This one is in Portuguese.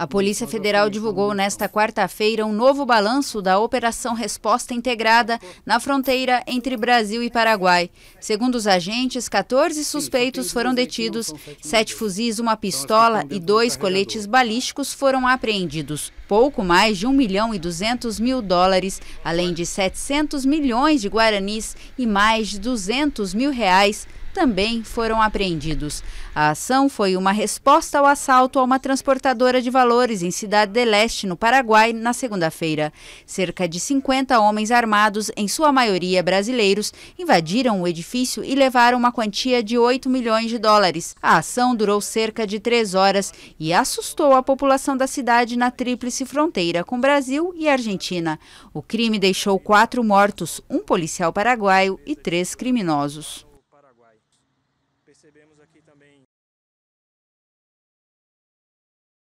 A Polícia Federal divulgou nesta quarta-feira um novo balanço da Operação Resposta Integrada na fronteira entre Brasil e Paraguai. Segundo os agentes, 14 suspeitos foram detidos, sete fuzis, uma pistola e dois coletes balísticos foram apreendidos. Pouco mais de 1 milhão e 200 mil dólares, além de 700 milhões de guaranis e mais de 200 mil reais também foram apreendidos. A ação foi uma resposta ao assalto a uma transportadora de valores em Cidade de Leste, no Paraguai, na segunda-feira. Cerca de 50 homens armados, em sua maioria brasileiros, invadiram o edifício e levaram uma quantia de 8 milhões de dólares. A ação durou cerca de três horas e assustou a população da cidade na tríplice fronteira com Brasil e Argentina. O crime deixou quatro mortos, um policial paraguaio e três criminosos aqui também